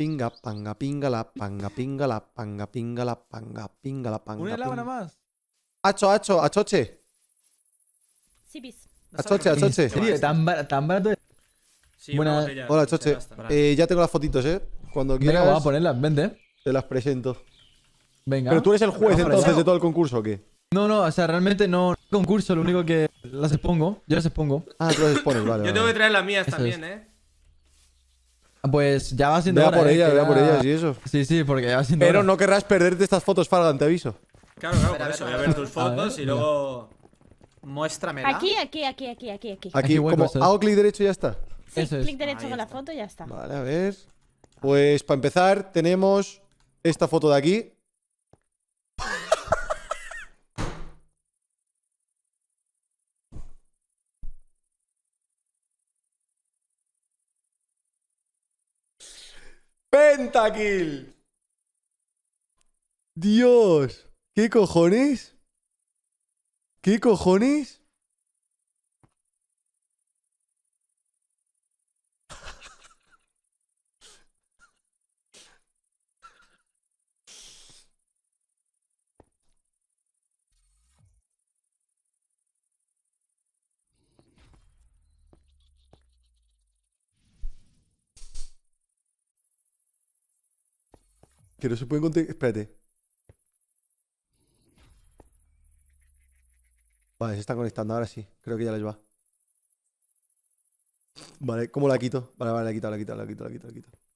Pinga, panga, pinga, la panga, pinga, la panga, pinga, la panga, pingala, la panga. Una helada nada más. Acho, acho, achoche. Sí, bis. Achoche, achoche. tan, barato? Sí, Hola, Choche. Eh, ya tengo las fotitos, ¿eh? Cuando quieras. Venga, a ponerlas, vente. Te las presento. Venga. Pero tú eres el juez entonces de todo el concurso, ¿o qué? No, no, o sea, realmente no concurso, lo único que las expongo. Yo las expongo. Ah, tú las expones, vale. Yo tengo que traer las mías también, ¿eh? Pues ya va siendo. Vea a por ¿eh? ella, vea ya... por ella, sí, eso. Sí, sí, porque ya va siendo. Pero no querrás perderte estas fotos, Fargan te aviso. Claro, claro, por eso. Voy a ver tus fotos y luego. Muéstrame. Aquí, aquí, aquí, aquí, aquí. Aquí, aquí como hago clic derecho y ya está. Sí, eso clic derecho con la foto y ya está. Vale, a ver. Pues para empezar, tenemos esta foto de aquí. Pentakill. Dios, ¿qué cojones? ¿Qué cojones? Que no se pueden conectar. Espérate. Vale, se está conectando ahora sí. Creo que ya les va. Vale, ¿cómo la quito? Vale, vale, la quito, la quito, la quito, la quito, la quito.